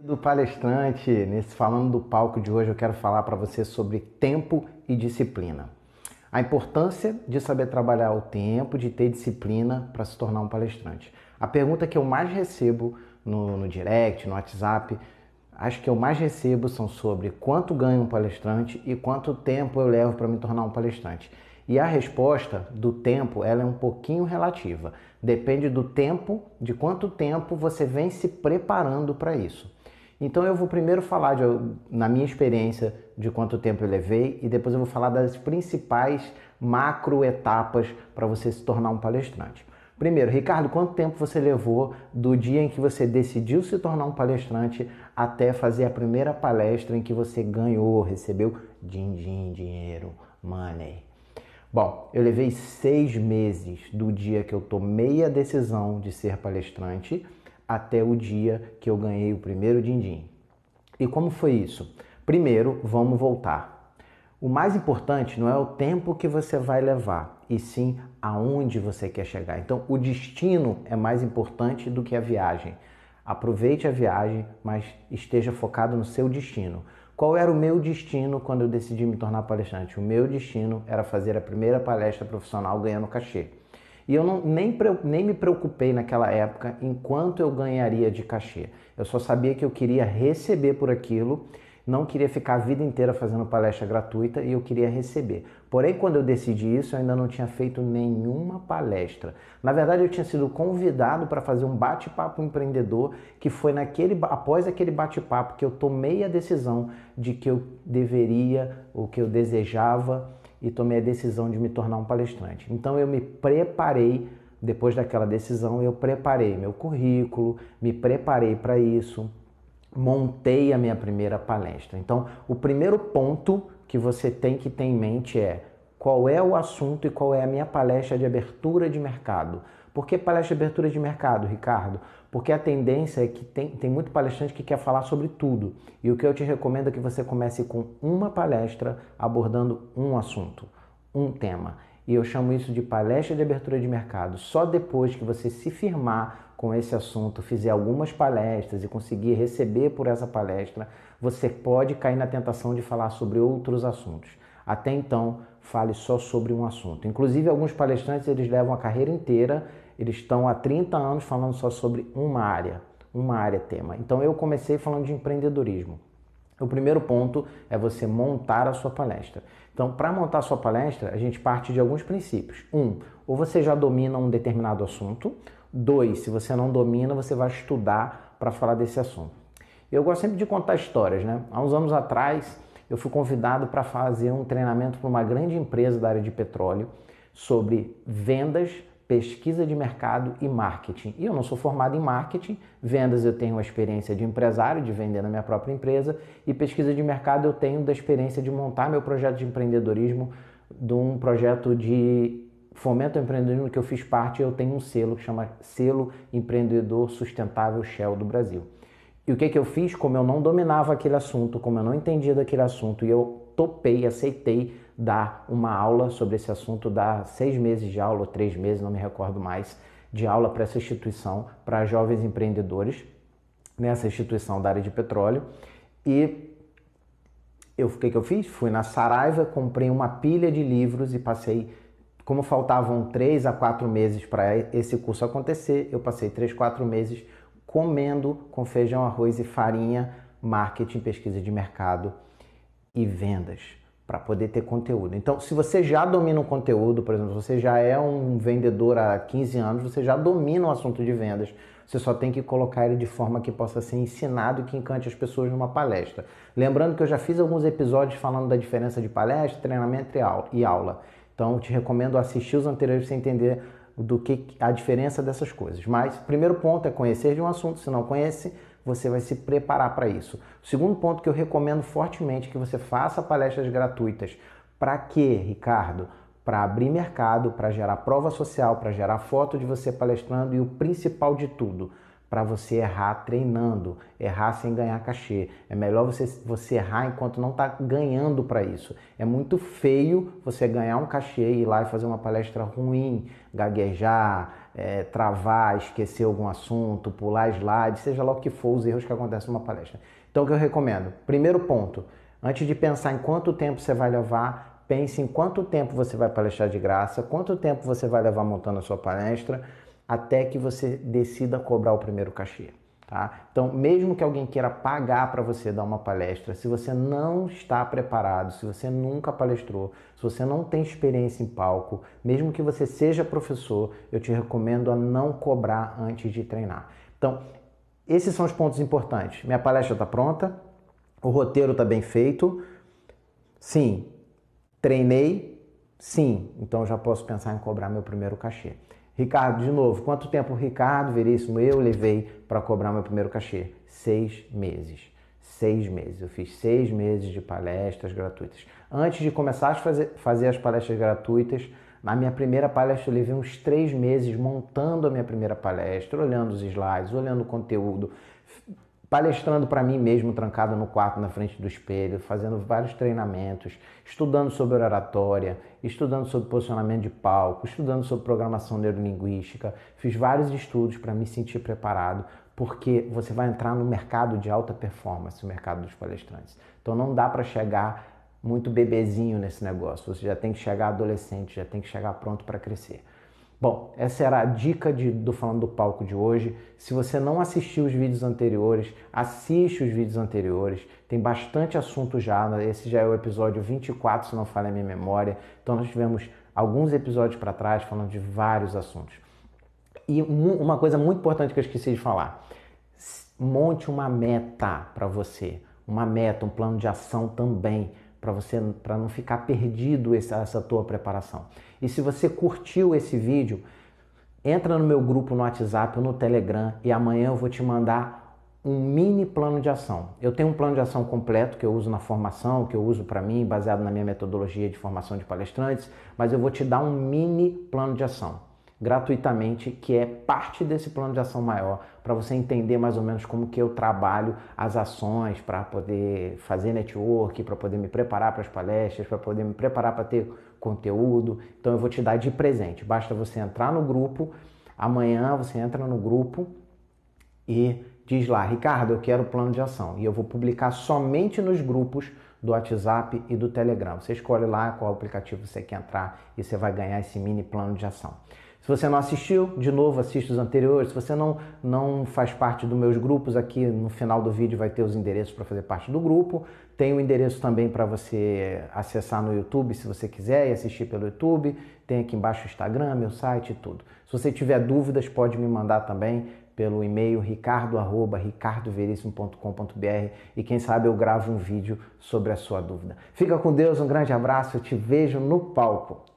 Do palestrante, nesse falando do palco de hoje, eu quero falar para você sobre tempo e disciplina. A importância de saber trabalhar o tempo, de ter disciplina para se tornar um palestrante. A pergunta que eu mais recebo no, no, direct, no WhatsApp, acho que eu mais recebo são sobre quanto ganha um palestrante e quanto tempo eu levo para me tornar um palestrante. E a resposta do tempo ela é um pouquinho relativa. Depende do tempo, de quanto tempo você vem se preparando para isso. Então eu vou primeiro falar de, na minha experiência de quanto tempo eu levei e depois eu vou falar das principais macro etapas para você se tornar um palestrante. Primeiro, Ricardo, quanto tempo você levou do dia em que você decidiu se tornar um palestrante até fazer a primeira palestra em que você ganhou, recebeu din, din dinheiro, money? Bom, eu levei seis meses do dia que eu tomei a decisão de ser palestrante até o dia que eu ganhei o primeiro din-din. E como foi isso? Primeiro, vamos voltar. O mais importante não é o tempo que você vai levar, e sim aonde você quer chegar. Então, o destino é mais importante do que a viagem. Aproveite a viagem, mas esteja focado no seu destino. Qual era o meu destino quando eu decidi me tornar palestrante? O meu destino era fazer a primeira palestra profissional ganhando cachê. E eu não, nem, nem me preocupei naquela época em quanto eu ganharia de cachê. Eu só sabia que eu queria receber por aquilo, não queria ficar a vida inteira fazendo palestra gratuita e eu queria receber. Porém, quando eu decidi isso, eu ainda não tinha feito nenhuma palestra. Na verdade, eu tinha sido convidado para fazer um bate-papo empreendedor, que foi naquele após aquele bate-papo que eu tomei a decisão de que eu deveria, o que eu desejava e tomei a decisão de me tornar um palestrante. Então eu me preparei, depois daquela decisão, eu preparei meu currículo, me preparei para isso, montei a minha primeira palestra. Então, o primeiro ponto que você tem que ter em mente é qual é o assunto e qual é a minha palestra de abertura de mercado por que palestra de abertura de mercado, Ricardo? Porque a tendência é que tem, tem muito palestrante que quer falar sobre tudo. E o que eu te recomendo é que você comece com uma palestra abordando um assunto, um tema. E eu chamo isso de palestra de abertura de mercado. Só depois que você se firmar com esse assunto, fizer algumas palestras e conseguir receber por essa palestra, você pode cair na tentação de falar sobre outros assuntos até então fale só sobre um assunto. Inclusive, alguns palestrantes eles levam a carreira inteira, eles estão há 30 anos falando só sobre uma área, uma área tema. Então eu comecei falando de empreendedorismo. O primeiro ponto é você montar a sua palestra. Então, para montar a sua palestra, a gente parte de alguns princípios. Um, ou você já domina um determinado assunto. Dois, se você não domina, você vai estudar para falar desse assunto. Eu gosto sempre de contar histórias, né? Há uns anos atrás, eu fui convidado para fazer um treinamento para uma grande empresa da área de petróleo sobre vendas, pesquisa de mercado e marketing. E eu não sou formado em marketing, vendas eu tenho a experiência de empresário, de vender na minha própria empresa, e pesquisa de mercado eu tenho da experiência de montar meu projeto de empreendedorismo, de um projeto de fomento ao empreendedorismo que eu fiz parte, eu tenho um selo que chama Selo Empreendedor Sustentável Shell do Brasil. E o que, que eu fiz? Como eu não dominava aquele assunto, como eu não entendia daquele assunto, e eu topei, aceitei dar uma aula sobre esse assunto, dar seis meses de aula, ou três meses, não me recordo mais, de aula para essa instituição, para jovens empreendedores, nessa né, instituição da área de petróleo. E eu, o que, que eu fiz? Fui na Saraiva, comprei uma pilha de livros e passei como faltavam três a quatro meses para esse curso acontecer, eu passei três, quatro meses comendo com feijão, arroz e farinha, marketing, pesquisa de mercado e vendas para poder ter conteúdo. Então, se você já domina o conteúdo, por exemplo, você já é um vendedor há 15 anos, você já domina o assunto de vendas, você só tem que colocar ele de forma que possa ser ensinado e que encante as pessoas numa palestra. Lembrando que eu já fiz alguns episódios falando da diferença de palestra, treinamento e aula. Então, te recomendo assistir os anteriores para você entender do que a diferença dessas coisas. Mas o primeiro ponto é conhecer de um assunto, se não conhece, você vai se preparar para isso. O segundo ponto que eu recomendo fortemente é que você faça palestras gratuitas. Para quê, Ricardo? Para abrir mercado, para gerar prova social, para gerar foto de você palestrando e o principal de tudo, para você errar treinando, errar sem ganhar cachê. É melhor você, você errar enquanto não está ganhando para isso. É muito feio você ganhar um cachê e ir lá e fazer uma palestra ruim, gaguejar, é, travar, esquecer algum assunto, pular slide, seja lá o que for os erros que acontecem numa palestra. Então, o que eu recomendo? Primeiro ponto, antes de pensar em quanto tempo você vai levar, pense em quanto tempo você vai palestrar de graça, quanto tempo você vai levar montando a sua palestra até que você decida cobrar o primeiro cachê. Tá? Então, mesmo que alguém queira pagar para você dar uma palestra, se você não está preparado, se você nunca palestrou, se você não tem experiência em palco, mesmo que você seja professor, eu te recomendo a não cobrar antes de treinar. Então, esses são os pontos importantes. Minha palestra está pronta, o roteiro está bem feito. Sim, treinei. Sim, então já posso pensar em cobrar meu primeiro cachê. Ricardo, de novo, quanto tempo Ricardo, Veríssimo, eu levei para cobrar meu primeiro cachê? Seis meses. Seis meses. Eu fiz seis meses de palestras gratuitas. Antes de começar a fazer, fazer as palestras gratuitas, na minha primeira palestra eu levei uns três meses montando a minha primeira palestra, olhando os slides, olhando o conteúdo, palestrando para mim mesmo, trancado no quarto na frente do espelho, fazendo vários treinamentos, estudando sobre oratória, estudando sobre posicionamento de palco, estudando sobre programação neurolinguística. Fiz vários estudos para me sentir preparado, porque você vai entrar no mercado de alta performance, o mercado dos palestrantes. Então não dá para chegar muito bebezinho nesse negócio. Você já tem que chegar adolescente, já tem que chegar pronto para crescer. Bom, essa era a dica de, do Falando do Palco de hoje. Se você não assistiu os vídeos anteriores, assiste os vídeos anteriores. Tem bastante assunto já. Né? Esse já é o episódio 24, se não falha a minha memória. Então nós tivemos alguns episódios para trás falando de vários assuntos. E uma coisa muito importante que eu esqueci de falar. Monte uma meta para você, uma meta, um plano de ação também para você para não ficar perdido essa, essa tua preparação. E se você curtiu esse vídeo, entra no meu grupo no WhatsApp ou no Telegram e amanhã eu vou te mandar um mini plano de ação. Eu tenho um plano de ação completo que eu uso na formação, que eu uso para mim, baseado na minha metodologia de formação de palestrantes, mas eu vou te dar um mini plano de ação gratuitamente, que é parte desse plano de ação maior, para você entender mais ou menos como que eu trabalho as ações para poder fazer network, para poder me preparar para as palestras, para poder me preparar para ter conteúdo. Então eu vou te dar de presente. Basta você entrar no grupo, amanhã você entra no grupo e diz lá, Ricardo, eu quero o plano de ação e eu vou publicar somente nos grupos do WhatsApp e do Telegram. Você escolhe lá qual aplicativo você quer entrar e você vai ganhar esse mini plano de ação. Se você não assistiu, de novo, assista os anteriores. Se você não, não faz parte dos meus grupos, aqui no final do vídeo vai ter os endereços para fazer parte do grupo. Tem o endereço também para você acessar no YouTube, se você quiser, e assistir pelo YouTube. Tem aqui embaixo o Instagram, meu site e tudo. Se você tiver dúvidas, pode me mandar também pelo e-mail ricardo@ricardoverissimo.com.br e quem sabe eu gravo um vídeo sobre a sua dúvida. Fica com Deus, um grande abraço, eu te vejo no palco.